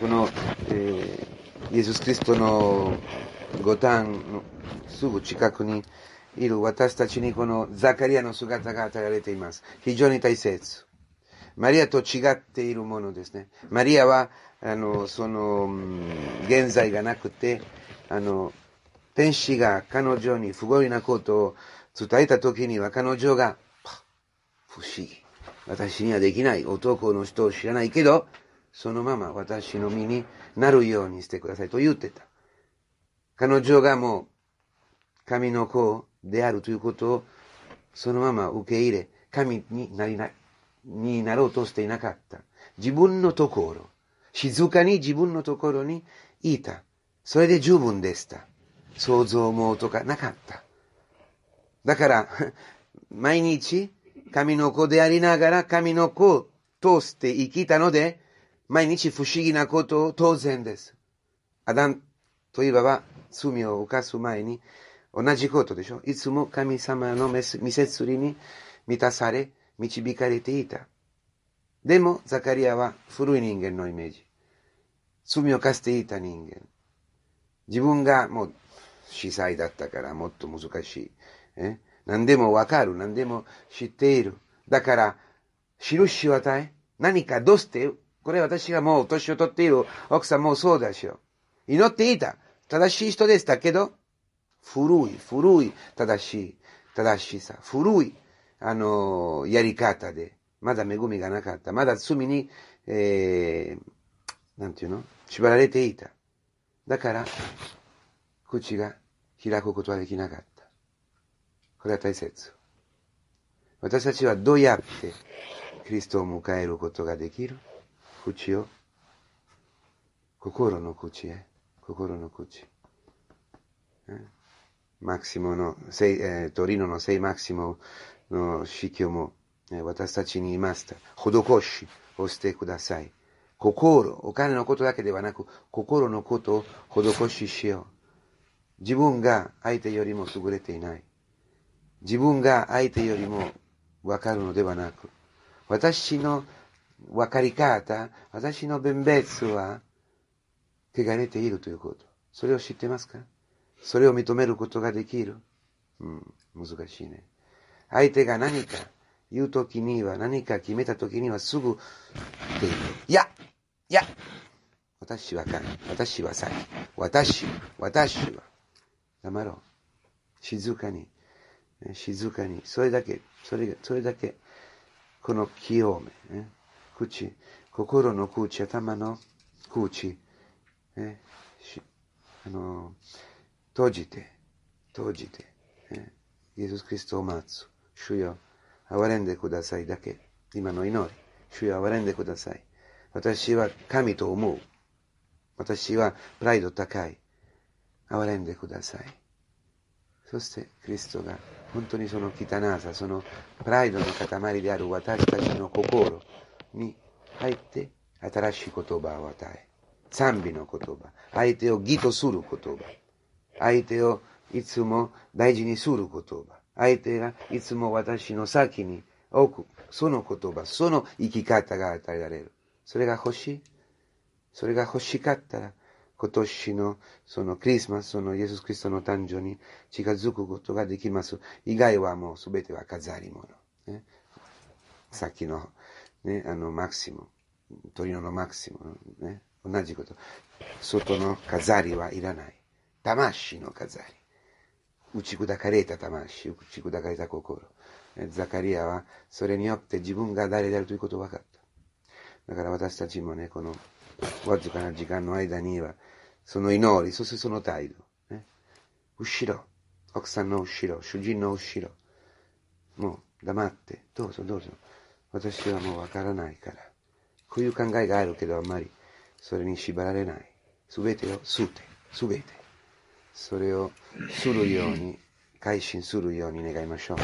この、えー、イエス・キリストの五反のすぐ近くにいる私たちにこのザカリアの姿が与えられています。非常に大切。マリアと違っているものですね。マリアは、あの、その、現在がなくて、あの、天使が彼女に不合理なことを伝えた時には彼女が、不思議。私にはできない。男の人を知らないけど、そのまま私の身になるようにしてくださいと言ってた。彼女がもう、神の子であるということを、そのまま受け入れ、神になりな、になろうとしていなかった。自分のところ、静かに自分のところにいた。それで十分でした。想像もとかなかった。だから、毎日、神の子でありながら、神の子を通して生きたので、毎日不思議なこと当然です。アダンといえば罪を犯す前に同じことでしょ。いつも神様の見せつりに満たされ、導かれていた。でも、ザカリアは古い人間のイメージ。罪を犯していた人間。自分がもう司祭だったからもっと難しい。え何でもわかる。何でも知っている。だから、印を与え、何かどうしてこれ私がもう年を取っている奥さんもそうでしょう。祈っていた。正しい人でしたけど、古い、古い、正しい、正しさ、古い、あの、やり方で、まだ恵みがなかった。まだ罪に、えー、なんていうの縛られていた。だから、口が開くことはできなかった。これは大切。私たちはどうやってキリストを迎えることができる口を心の口へ心の口、ね、マクシモの、えー、トリノの聖マクシモの死去も、ね、私たちに言いました。施しをしてください。心、お金のことだけではなく、心のことを施ししよう。自分が相手よりも優れていない。自分が相手よりもわかるのではなく、私のはかり方、私の分別は、汚れているということ。それを知ってますかそれを認めることができるうん、難しいね。相手が何か言うときには、何か決めたときにはすぐ、いや、いや、私はかん、私は先、私、私は。黙ろう。静かに、静かに、それだけ、それそれだけ、この清め、ね。kuchi, kokoro no kuchi, atama no kuchi, eh, shi, ano, tojite, eh, Gesù Cristo omatsu, shuyo awarende kudasai dake, ima no inori, shuyo awarende kudasai, watashi wa kami to omou, watashi wa pride takai, awarende kudasai. そしてクリストが本当にその汚さ、そのプライドの塊である私たちの心に入って新しい言葉を与え、賛美の言葉、相手を義とする言葉、相手をいつも大事にする言葉、相手がいつも私の先に置く、その言葉、その生き方が与えられる。それが欲しい。それが欲しかったら、今年のそのクリスマス、そのイエス・キリストの誕生に近づくことができます。以外はもう全ては飾り物。ね、さっきのね、あの、マクシム、鳥のマクシムね、同じこと。外の飾りはいらない。魂の飾り。打ち砕かれた魂、打ち砕かれた心。ザカリアは、それによって自分が誰であるということを分かった。だから私たちもね、この、わずかな時間の間には、その祈り、そしてその態度、ね。後ろ、奥さんの後ろ、主人の後ろ、もう黙って、どうぞどうぞ。私はもうわからないから。こういう考えがあるけどあんまりそれに縛られない。すべてを吸って、すべて。それをするように、改心するように願いましょう。